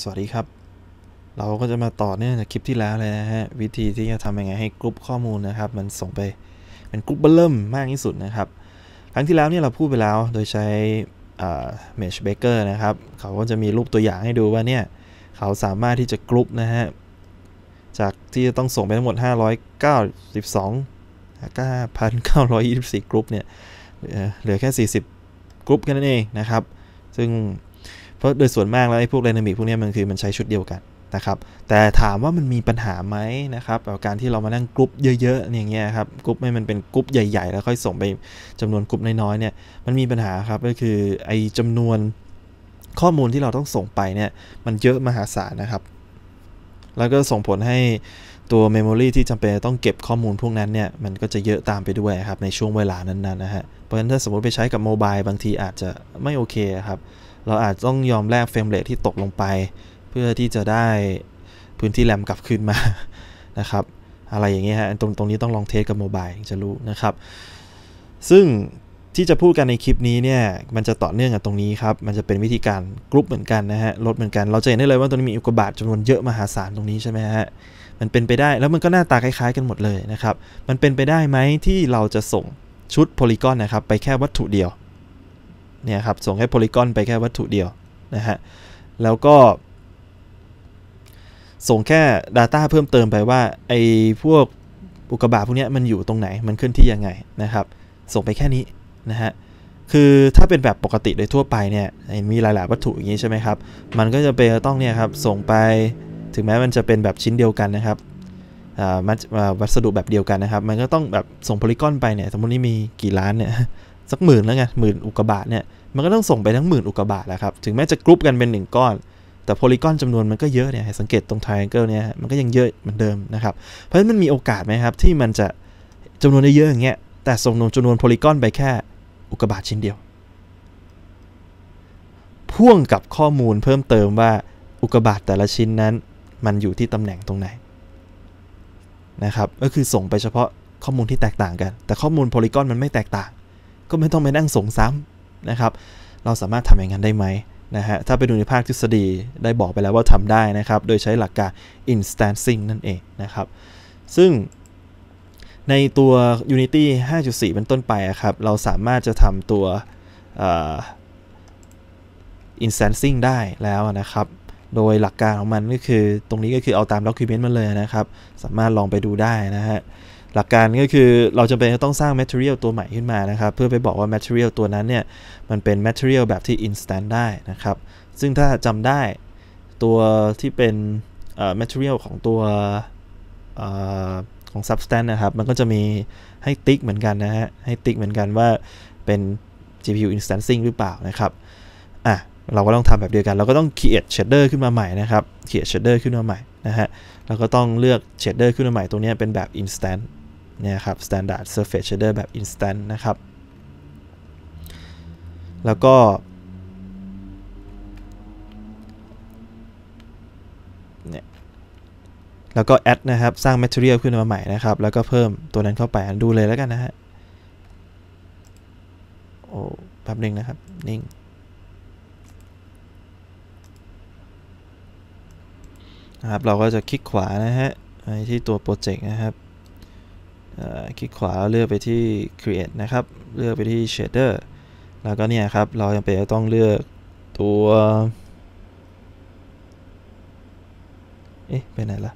สวัสดีครับ เราก็จะมาต่อเนื่องจากคลิปที่แล้วเลยนะฮะวิธีที่จะทำยังไงให้กรุ๊ปข้อมูลนะครับ มันส่งไปเป็นกรุ๊ปเบิ่มมากที่สุดนะครับ ครั้งที่แล้วเนี่ยเราพูดไปแล้วโดยใช้เมชเบเกอร์นะครับ เขาก็จะมีรูปตัวอย่างให้ดูว่าเนี่ย เขาสามารถที่จะกรุ๊ปนะฮะจากที่ต้องส่งไปทั้งหมด 592 9,924กรุ๊ปเนี่ย เหลือแค่ 40กรุ๊ปแค่นั้นเองนะครับ ซึ่งราะโดยส่วนมากแล้วไอ้พวกไดนามิกพวกนี้มันคือมันใช้ชุดเดียวกันนะครับแต่ถามว่ามันมีปัญหาไหมนะครับกับการที่เรามานั่งกรุ๊ปเยอะๆอย่างเงี้ยครับกรุ๊ปให้มันเป็นกรุ๊ปใหญ่ ๆ แล้วค่อยส่งไปจำนวนกรุ๊ปน้อยๆเนี่ยมันมีปัญหาครับก็คือไอ้จำนวนข้อมูลที่เราต้องส่งไปเนี่ยมันเยอะมหาศาลนะครับ แล้วก็ส่งผลให้ตัวเมมโมรีที่จำเป็นต้องเก็บข้อมูลพวกนั้นเนี่ยมันก็จะเยอะตามไปด้วยครับในช่วงเวลานั้นๆนะฮะเพราะฉะนั้นถ้าสมมติไปใช้กับโมบายบางทีอาจจะไม่โอเคครับเราอาจต้องยอมแลกเฟรมเรทที่ตกลงไป เพื่อที่จะได้พื้นที่แรมกลับคืนมานะครับอะไรอย่างเงี้ยฮะตรงตรงนี้ต้องลองเทสกับโมบายจะรู้นะครับ ซึ่งที่จะพูดกันในคลิปนี้เนี่ย มันจะต่อเนื่องกับตรงนี้ครับ มันจะเป็นวิธีการกรุ๊ปเหมือนกันนะฮะลดเหมือนกัน เราจะเห็นได้เลยว่าตรงนี้มีอุกกาบาตจำนวนเยอะมหาศาลตรงนี้ใช่ไหมฮะมันเป็นไปได้แล้วมันก็หน้าตาคล้าย ๆ กันหมดเลยนะครับมันเป็นไปได้ไหมที่เราจะส่งชุดโพลีกอนนะครับไปแค่วัตถุเดียวเนี่ยครับส่งแค่โพลิกอนไปแค่วัตถุเดียวนะฮะแล้วก็ ส่งแค่ Data เพิ่มเติมไปว่าไอ้พวกอุกกาบาตพวกนี้มันอยู่ตรงไหนมันเคลื่อนที่ยังไงนะครับ ส่งไปแค่นี้นะฮะคือถ้าเป็นแบบปกติโดยทั่วไปเนี่ยมีหลายๆวัตถุอย่างนี้ใช่ไหมครับมันก็จะเป็นต้องเนี่ยครับส่งไปถึงแม้มันจะเป็นแบบชิ้นเดียวกันนะครับวัสดุแบบเดียวกันนะครับ มันก็ต้องแบบส่งโพลิกอนไปเนี่ยสมมตินี่มีกี่ล้านเนี่ยสักหมื่นแล้วไงหมื่นอุกกาบาตเนี่ยมันก็ต้องส่งไปทั้งหมื่นอุกกาบาตแหละครับถึงแม้จะกรุ๊ปกันเป็น 1 ก้อน แต่โพลีกอนจำนวนมันก็เยอะเนี่ยสังเกตตรงไทรองเกิลเนี่ยมันก็ยังเยอะเหมือนเดิมนะครับ เพราะฉะนั้นมันมีโอกาสไหมครับ ที่มันจะจำนวนได้เยอะอย่างเงี้ยแต่ส่งจำนวนโพลีกอนไปแค่อุกกาบาตชิ้นเดียว พ่วงกับข้อมูลเพิ่มเติมว่าอุกกาบาตแต่ละชิ้นนั้น มันอยู่ที่ตำแหน่งตรงไหนนะครับก็คือส่งไปเฉพาะข้อมูลที่แตกต่างกัน แต่ข้อมูลโพลีกอนมันไม่แตกต่างก็ไม่ต้องไปนั่งส่งซ้ำนะครับ เราสามารถทำอย่างนั้นได้ไหมนะฮะ ถ้าไปดูในภาคทฤษฎีได้บอกไปแล้วว่าทำได้นะครับ โดยใช้หลักการ instancing นั่นเองนะครับ ซึ่งในตัว Unity 5.4 เป็นต้นไปครับ เราสามารถจะทำตัว instancing ได้แล้วนะครับ โดยหลักการของมันก็คือตรงนี้ก็คือเอาตาม document มาเลยนะครับ สามารถลองไปดูได้นะฮะหลักการก็คือเราจำเป็นจะต้องสร้าง Material ตัวใหม่ขึ้นมานะครับเพื่อไปบอกว่า Material ตัวนั้นเนี่ยมันเป็น Material แบบที่ Instant ได้นะครับซึ่งถ้าจำได้ตัวที่เป็นเอ่อ Material ของตัวเอ่อของ Substance นะครับมันก็จะมีให้ติ๊กเหมือนกันนะฮะให้ติ๊กเหมือนกันว่าเป็น GPU Instancing หรือเปล่านะครับอ่ะเราก็ต้องทำแบบเดียวกัน เราก็ต้อง create shader ขึ้นมาใหม่นะครับ create shader ขึ้นมาใหม่นะฮะเราก็ต้องเลือก shader ขึ้นมาใหม่ตรงนี้เป็นแบบ instant เนี่ยครับ standard surface shader แบบ instant นะครับ แล้วก็ เนี่ย แล้วก็ add นะครับ สร้าง material ขึ้นมาใหม่นะครับ แล้วก็เพิ่มตัวนั้นเข้าไปดูเลยแล้วกันนะฮะ โอ้แป๊บนึงนะครับ นิ่ง นะครับ เราก็จะคลิกขวา นะฮะที่ตัวโปรเจกต์นะครับคลิกขวาเลือกไปที่ create นะครับ เลือกไปที่ shader แล้วก็เนี่ยครับ เราจำเป็นต้องเลือกตัว เอ๊ะ ไปไหนละ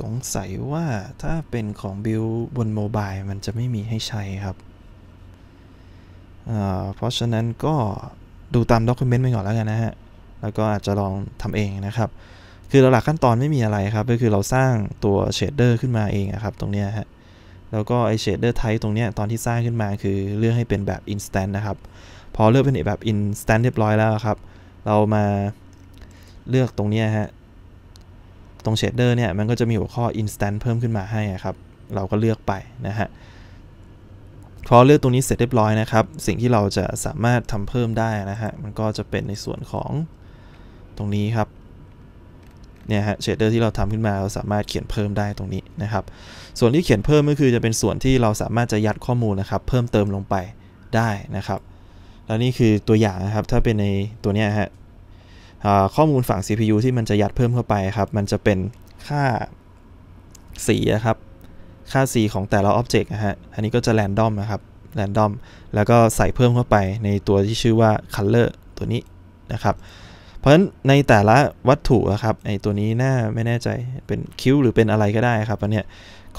สงสัยว่าถ้าเป็นของบิลบนโมบาย มันจะไม่มีให้ใช้ครับเพราะฉะนั้นก็ดูตามด็อกิเมนต์ไปก่อนแล้วกันนะฮะ แล้วก็อาจจะลองทำเองนะครับ คือหลักขั้นตอนไม่มีอะไรครับ ก็คือเราสร้างตัวเชดเดอร์ขึ้นมาเองครับตรงนี้ฮะ แล้วก็ไอเชดเดอร์ไทป์ตรงนี้ตอนที่สร้างขึ้นมาคือเลือกให้เป็นแบบ instant นะครับ พอเลือกเป็นแบบ instant เรียบร้อยแล้วครับ เรามาเลือกตรงนี้ฮะตรงเชดเดอร์เนี่ยมันก็จะมีหัวข้อ instant เพิ่มขึ้นมาให้ครับเราก็เลือกไปนะฮะพอเลือกตัวนี้เสร็จเรียบร้อยนะครับ สิ่งที่เราจะสามารถทำเพิ่มได้นะฮะมันก็จะเป็นในส่วนของตรงนี้ครับเนี่ยฮะเชดเดอร์ที่เราทำขึ้นมาเราสามารถเขียนเพิ่มได้ตรงนี้นะครับ ส่วนที่เขียนเพิ่มก็คือ จะเป็นส่วนที่เราสามารถจะยัดข้อมูลนะครับ เพิ่มเติมลงไปได้นะครับแล้วนี่คือตัวอย่างนะครับถ้าเป็นในตัวเนี้ยฮะข้อมูลฝั่ง CPU ที่มันจะยัดเพิ่มเข้าไปครับ มันจะเป็นค่าสีนะครับ ค่าสีของแต่ละออ็บเจกต์นะฮะ อันนี้ก็จะแรนดอมนะครับ แรนดอม แล้วก็ใส่เพิ่มเข้าไปในตัวที่ชื่อว่า Color ตัวนี้นะครับ เพราะฉะนั้นในแต่ละวัตถุนะครับ ไอตัวนี้น่าไม่แน่ใจ เป็นคิวหรือเป็นอะไรก็ได้ครับ อันเนี้ย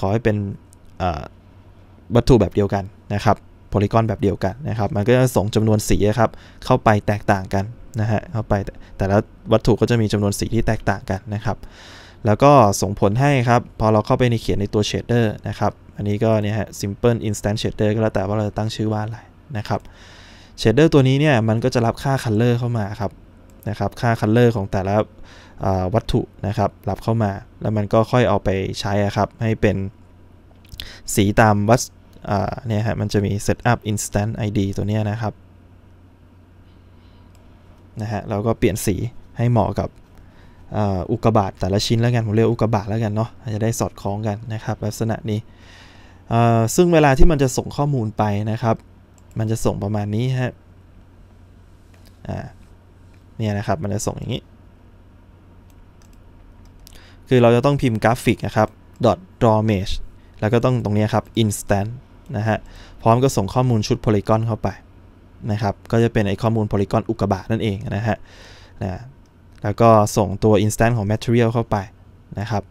ขอให้เป็นวัตถุแบบเดียวกันนะครับโพลีกอนแบบเดียวกันนะครับ มันก็จะส่งจำนวนสีครับเข้าไปแตกต่างกันนะฮะเข้าไปแต่และวัตถุก็จะมีจำนวนสีที่แตกต่างกันนะครับ แล้วก็ส่งผลให้ครับพอเราเข้าไปในเขียนในตัวเชดเดอร์นะครับอันนี้ก็เนี่ยฮะ simple instant shader ก็แล้วแต่ว่าเราจะตั้งชื่อว่าอะไรนะครับเชดเดอร์ตัวนี้เนี่ยมันก็จะรับค่า color เข้ามาครับนะครับค่า color ของแต่ละวัตถุนะครับ รับเข้ามา แล้วมันก็ค่อยเอาไปใช้ครับให้เป็นสีตามวัตเนี่ยฮะมันจะมี setup instant id ตัวนี้นะครับนะฮะแล้วก็เปลี่ยนสีให้เหมาะกับอุกกาบาตแต่ละชิ้นแล้วกัน ผมเรียกอุกกาบาตแล้วกันเนาะจะได้สอดคล้องกันนะครับลักษณะนี้ ซึ่งเวลาที่มันจะส่งข้อมูลไปนะครับ มันจะส่งประมาณนี้ฮะเนี่ยนะครับ มันจะส่งอย่างนี้ คือเราจะต้องพิมพ์กราฟิกนะครับ .draw mesh แล้วก็ต้องตรงนี้ครับ instant นะฮะพร้อมก็ส่งข้อมูลชุดโพลีกอนเข้าไปนะครับก็จะเป็นไอข้อมูลโพลีกอนอุกกาบาตนั่นเองนะฮะนะแล้วก็ส่งตัว Instant ของ Material เข้าไปนะครับ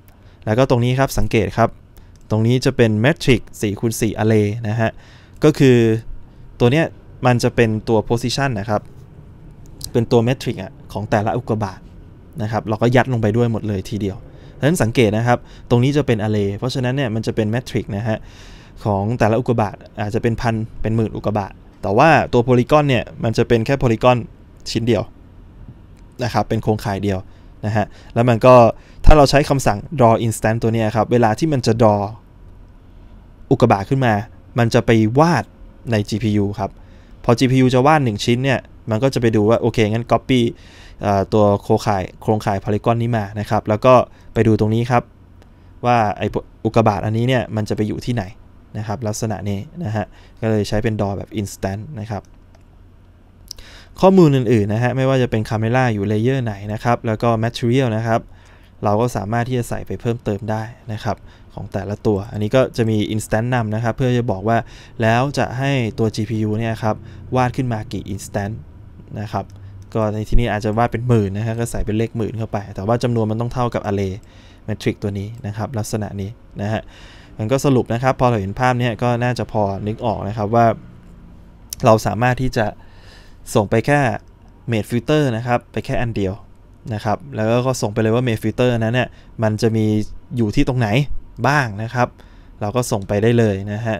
แล้วก็ตรงนี้ครับสังเกตครับ ตรงนี้จะเป็น Matrix 4คูณ4 Array นะฮะก็คือตัวเนี้ยมันจะเป็นตัว Position นะครับเป็นตัว Matrix อะของแต่ละอุกกาบาตนะครับเราก็ยัดลงไปด้วยหมดเลยทีเดียวดังนั้นสังเกตนะครับตรงนี้จะเป็น Array เพราะฉะนั้นเนี่ยมันจะเป็น Matrix นะฮะของแต่ละอุกกาบาตอาจจะเป็นพันเป็นหมื่นอุกกาบาตแต่ว่าตัวโพลีกอนเนี่ยมันจะเป็นแค่โพลีกอนชิ้นเดียวนะครับเป็นโครงข่ายเดียวนะฮะแล้วมันก็ถ้าเราใช้คำสั่ง draw i n s t a n c e ตัวนี้ครับ เวลาที่มันจะ draw อุกกาบาตขึ้นมา มันจะไปวาดใน GPU ครับ พอ GPU จะวาด 1 ชิ้นเนี่ยมันก็จะไปดูว่าโอเค งั้น Copy ตัวโครงข่ายโครงข่ายพลีิกอนนี้มานะครับแล้วก็ไปดูตรงนี้ครับ ว่าไออุกกาบาตอันนี้เนี่ยมันจะไปอยู่ที่ไหนะครับลักษณะนี้นะฮะ ก็เลยใช้เป็นดอแบบ instant นะครับ ข้อมูลอื่นๆนะฮะ ไม่ว่าจะเป็นคาเมล่าอยู่เลเยอร์ไหนนะครับ แล้วก็ Material นะครับ เราก็สามารถที่จะใส่ไปเพิ่มเติมได้นะครับ ของแต่ละตัว อันนี้ก็จะมี instant นำนะครับ เพื่อจะบอกว่าแล้วจะให้ตัว GPU เนี่ยครับวาดขึ้นมากี่ instant นะครับ ก็ในที่นี้อาจจะวาดเป็นหมื่นนะฮะ ก็ใส่เป็นเลขหมื่นเข้าไป แต่ว่าจำนวนมันต้องเท่ากับ array matrix ตัวนี้นะครับ ลักษณะนี้นะฮะมันก็สรุปนะครับพอเราเห็นภาพนี้ก็น่าจะพอนึกออกนะครับว่า เราสามารถที่จะส่งไปแค่เมดฟิลเตอร์นะครับ ไปแค่อันเดียวนะครับ แล้วก็ส่งไปเลยว่าเมดฟิลเตอร์นั้นเนี่ยมันจะมีอยู่ที่ตรงไหนบ้างนะครับ เราก็ส่งไปได้เลยนะฮะ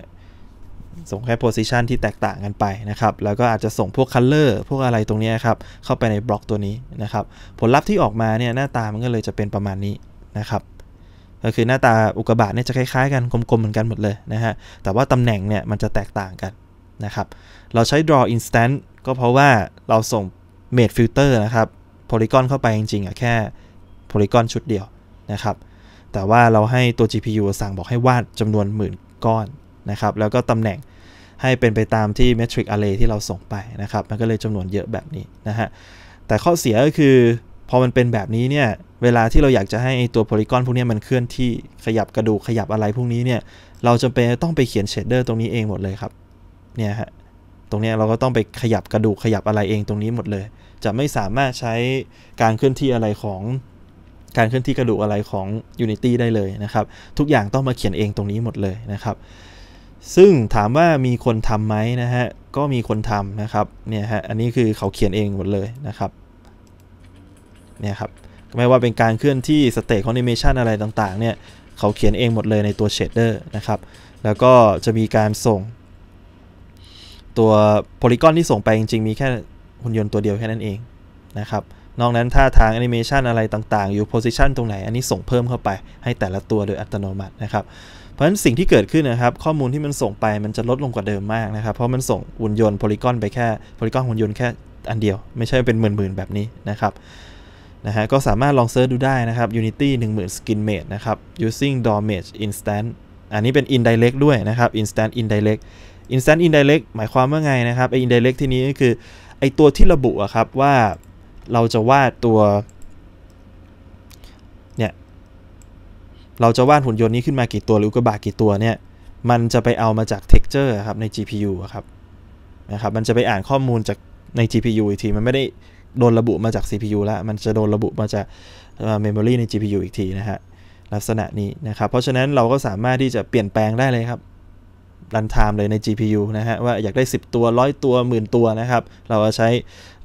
ส่งแค่ position ที่แตกต่างกันไปนะครับ แล้วก็อาจจะส่งพวก color พวกอะไรตรงนี้ครับ เข้าไปในบล็อกตัวนี้นะครับ ผลลัพธ์ที่ออกมาเนี่ยหน้าตามันก็เลยจะเป็นประมาณนี้นะครับก็คือหน้าตาอุกกาบาตเนี่ยจะคล้ายๆกันกลมๆเหมือนกันหมดเลยนะฮะ แต่ว่าตำแหน่งเนี่ย มันจะแตกต่างกันนะครับ เราใช้ draw instant ก็เพราะว่าเราส่ง made filter นะครับ polygon เข้าไปจริง ๆอะแค่ polygon ชุดเดียวนะครับ แต่ว่าเราให้ตัว GPU สั่งบอกให้วาดจำนวนหมื่นก้อนนะครับ แล้วก็ตำแหน่งให้เป็นไปตามที่ metric array ที่เราส่งไปนะครับ มันก็เลยจำนวนเยอะแบบนี้นะฮะแต่ข้อเสียก็คือพอมันเป็นแบบนี้เนี่ยเวลาที่เราอยากจะให้ตัวโพลีกอนพวกนี้มันเคลื่อนที่ขยับกระดูกขยับอะไรพวกนี้เนี่ย เราจำเป็นต้องไปเขียนเชดเดอร์ตรงนี้เองหมดเลยครับ เนี่ยฮะ ตรงนี้เราก็ต้องไปขยับกระดูกขยับอะไรเองตรงนี้หมดเลย จะไม่สามารถใช้การเคลื่อนที่อะไรของ การเคลื่อนที่กระดูกอะไรของ Unity ได้เลยนะครับ ทุกอย่างต้องมาเขียนเองตรงนี้หมดเลยนะครับ ซึ่งถามว่ามีคนทำไหมนะฮะ ก็มีคนทำนะครับ เนี่ยฮะ อันนี้คือเขาเขียนเองหมดเลยนะครับ เนี่ยครับไม่ว่าเป็นการเคลื่อนที่สเตจของแอนิเมชันอะไรต่างๆเนี่ย เขาเขียนเองหมดเลยในตัวเชดเดอร์นะครับแล้วก็จะมีการส่งตัวโพลีกอนที่ส่งไปจริงๆมีแค่หุ่นยนต์ตัวเดียวแค่นั้นเองนะครับนอกนั้นถ้าทางแอนิเมชันอะไรต่างๆ อยู่โพซิชันตรงไหน อันนี้ส่งเพิ่มเข้าไปให้แต่ละตัวโดยอัตโนมัตินะครับเพราะฉะนั้นสิ่งที่เกิดขึ้นนะครับข้อมูลที่มันส่งไปมันจะลดลงกว่าเดิมมากนะครับเพราะมันส่งหุ่นยนต์โพลีกอน ไปแค่โพลีกอนหุ่นยนต์แค่อันเดียวไม่ใช่เป็นหมื่นๆแบบนี้นะครับนะฮะก็สามารถลองเซิร์ชดูได้นะครับ Unity 10,000 Skin Mate นะครับ using d a m a g e Instant อันนี้เป็น indirect ด้วยนะครับ instant indirect instant indirect หมายความว่าไงนะครับไอ indirect ที่นี้ก็คือไอตัวที่ระบุอะครับว่าเราจะวาดตัวเนี่ยเราจะวาดหุ่นยนต์นี้ขึ้นมากี่ตัวหรือก็บากี่ตัวเนี่ยมันจะไปเอามาจาก texture ครับใน GPU ครับนะครับ มันจะไปอ่านข้อมูลจากใน GPU อีกทีมันไม่ได้โดนระบุมาจาก CPU แล้วมันจะโดนระบุมาจากเมมโมรีใน GPU อีกทีนะฮะลักษณะนี้นะครับเพราะฉะนั้นเราก็สามารถที่จะเปลี่ยนแปลงได้เลยครับรันไทม์เลยใน GPU นะฮะว่าอยากได้ 10 ตัว 100 ตัวหมื่นตัวนะครับเราจะใช้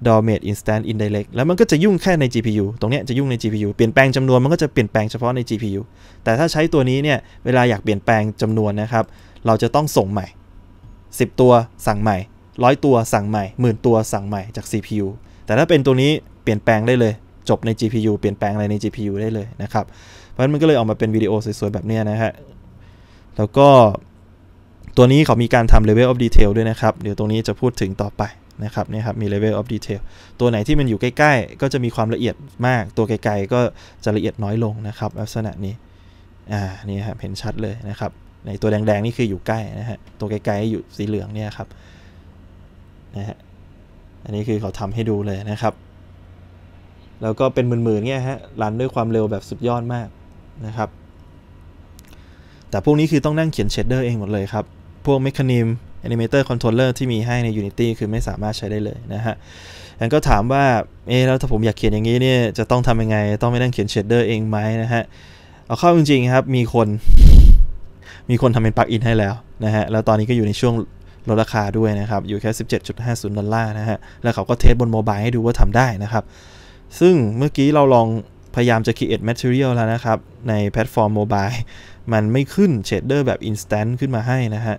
d o r m a t e Instant Indirect แล้วมันก็จะยุ่งแค่ใน GPU ตรงนี้จะยุ่งใน GPU เปลี่ยนแปลงจำนวนมันก็จะเปลี่ยนแปลงเฉพาะใน GPU แต่ถ้าใช้ตัวนี้เนี่ยเวลาอยากเปลี่ยนแปลงจำนวนนะครับเราจะต้องส่งใหม่ 10 ตัวสั่งใหม่ร้อยตัวสั่งใหม่หมื่นตัวสั่งใหม่จาก CPU แต่ถ้าเป็นตัวนี้เปลี่ยนแปลงได้เลยจบใน GPU เปลี่ยนแปลงอะไรใน GPU ได้เลยนะครับเพราะฉะนั้นมันก็เลยออกมาเป็นวิดีโอสวยๆแบบนี้นะฮะแล้วก็ตัวนี้เขามีการทำ level of detail ด้วยนะครับเดี๋ยวตรงนี้จะพูดถึงต่อไป นะครับนี่ครับมี level of detail ตัวไหนที่มันอยู่ใกล้ๆ ก็จะมีความละเอียดมากตัวไกลๆ ก็จะละเอียดน้อยลงนะครับลักษณะนี้อ่านี่ครับเห็นชัดเลยนะครับ ในตัวแดงๆนี่คืออยู่ใกล้นะฮะตัวไกลๆอยู่สีเหลืองเนี่ยครับนะฮะ อันนี้คือเขาทำให้ดูเลยนะครับ แล้วก็เป็นหมื่นๆเนี่ยฮะ รันด้วยความเร็วแบบสุดยอดมากนะครับ แต่พวกนี้คือต้องนั่งเขียนเชดเดอร์เองหมดเลยครับ พวกเมคานิมแอนิเมเตอร์คอนโทรลเลอร์ที่มีให้ใน Unity คือไม่สามารถใช้ได้เลยนะฮะแล้วก็ถามว่า เอ๊แล้วถ้าผมอยากเขียนอย่างนี้เนี่ย จะต้องทำยังไง ต้องไปนั่งเขียนเชดเดอร์เองไหมนะฮะ เอาเข้าจริงๆ ครับ มีคน มีคนทำเป็นปลั๊กอินให้แล้วนะฮะ แล้วตอนนี้ก็อยู่ในช่วงลดราคาด้วยนะครับ อยู่แค่ 17.50 ดอลลาร์นะฮะแล้วเขาก็เทสบนโมบายให้ดูว่าทำได้นะครับ ซึ่งเมื่อกี้เราลองพยายามจะ create material แล้วนะครับ ในแพลตฟอร์มโมบายมันไม่ขึ้นเชดเดอร์แบบ instant ขึ้นมาให้นะฮะ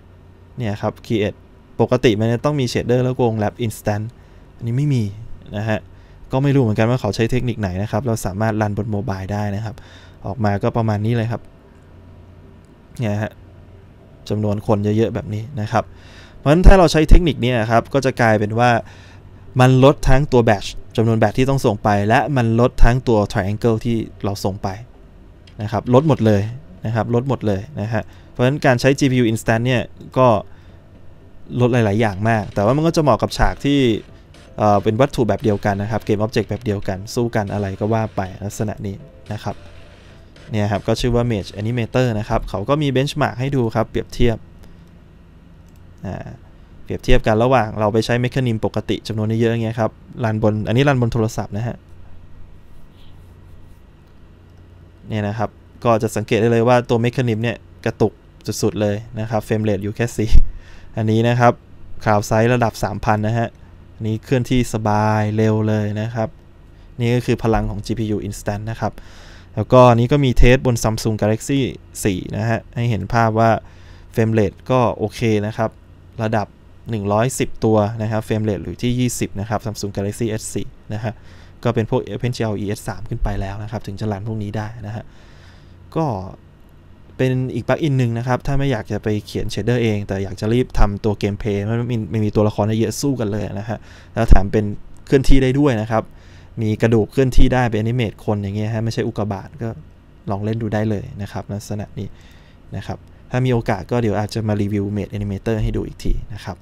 เนี่ยครับ create ปกติมันจะต้องมีเชดเดอร์แล้ววงแลบ instant อันนี้ไม่มีนะฮะก็ไม่รู้เหมือนกันว่าเขาใช้เทคนิคไหนนะครับ เราสามารถรันบนโมบายได้นะครับ ออกมาก็ประมาณนี้เลยครับเนี่ยฮะจำนวนคนเยอะๆแบบนี้นะครับเพราะฉะนั้นถ้าเราใช้เทคนิคนี้ครับก็จะกลายเป็นว่ามันลดทั้งตัวแบตจำนวนแบตที่ต้องส่งไป และมันลดทั้งตัว triangle ที่เราส่งไปนะครับลดหมดเลยนะครับลดหมดเลยนะฮะเพราะฉะนั้นการใช้ GPU instant เนี่ยก็ลดหลาย ๆอย่างมาก แต่ว่ามันก็จะเหมาะกับฉากที่เป็นวัตถุแบบเดียวกันนะครับเกมออบเจกต์แบบเดียวกัน สู้กันอะไรก็ว่าไปลักษณะนี้นะครับเนี่ยครับก็ชื่อว่า Mage Animator นะครับเขาก็มีเบนช์ม a r k กให้ดูครับเปรียบเทียบเปรียบเทียบกันระหว่างเราไปใช้เมคานิมปกติจำนวนเยอะเงี้ยครับรันบนอันนี้รันบนโทรศัพท์นะฮะ เนี่ยนะครับก็จะสังเกตได้เลยว่าตัวเมคานิมเนี่ยกระตุกสุดๆเลยนะครับเฟรมเรทอยู่แค่4อันนี้นะครับข่าวไซส์ระดับ 3,000 นะฮะอันนี้เคลื่อนที่สบายเร็วเลยนะครับ นี่ก็คือพลังของ GPU Instant นะครับ แล้วก็นี้ก็มีเทสบน Samsung Galaxy 4นะฮะให้เห็นภาพว่าเฟรมเรทก็โอเคนะครับระดับ 110 ตัว นะครับ เฟรมเรทอรื่ที่ 20 นะครับ Samsung Galaxy S4 นะฮะก็เป็นพวก o p e n i l ES3 ขึ้นไปแล้วนะครับ ถึงจะรันพวกนี้ได้นะฮะ ก็เป็นอีกปลั๊กอินหนึ่งนะครับ ถ้าไม่อยากจะไปเขียนเชดเดอร์เอง แต่อยากจะรีบทำตัวเกมเพย์มันม่มีตัวละครเยอะสู้กันเลยนะฮะ แล้วแถมเป็นเคลื่อนที่ได้ด้วยนะครับ มีกระดูกเคลื่อนที่ได้ เป็นอนิเมตคนอย่างเงี้ยฮะไม่ใช่อุกกาบาตก็ลองเล่นดูได้เลยนะครับ ลักษณะนี้นะครับถ้ามีโอกาสก็เดี๋ยวอาจจะมารีวิวเมดแอนิเมเตอร์ให้ดูอีกทีนะครับ